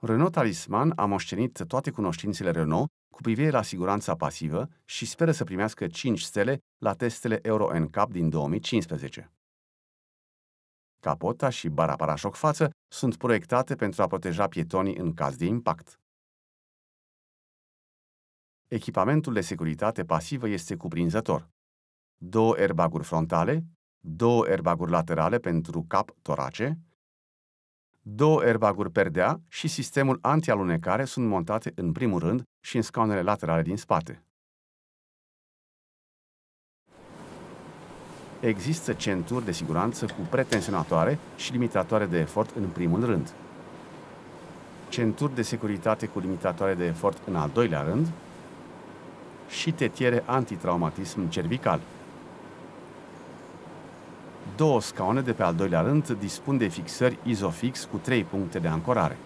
Renault Talisman a moștenit toate cunoștințele Renault cu privire la siguranța pasivă și speră să primească 5 stele la testele Euro NCAP din 2015. Capota și bara parașoc față sunt proiectate pentru a proteja pietonii în caz de impact. Echipamentul de securitate pasivă este cuprinzător. Două airbag frontale, două airbag laterale pentru cap torace, Două airbag-uri perdea și sistemul antialunecare sunt montate în primul rând și în scaunele laterale din spate. Există centuri de siguranță cu pretensionatoare și limitatoare de efort în primul rând. Centuri de securitate cu limitatoare de efort în al doilea rând și tetiere antitraumatism cervical două scaune de pe al doilea rând dispun de fixări izofix cu trei puncte de ancorare.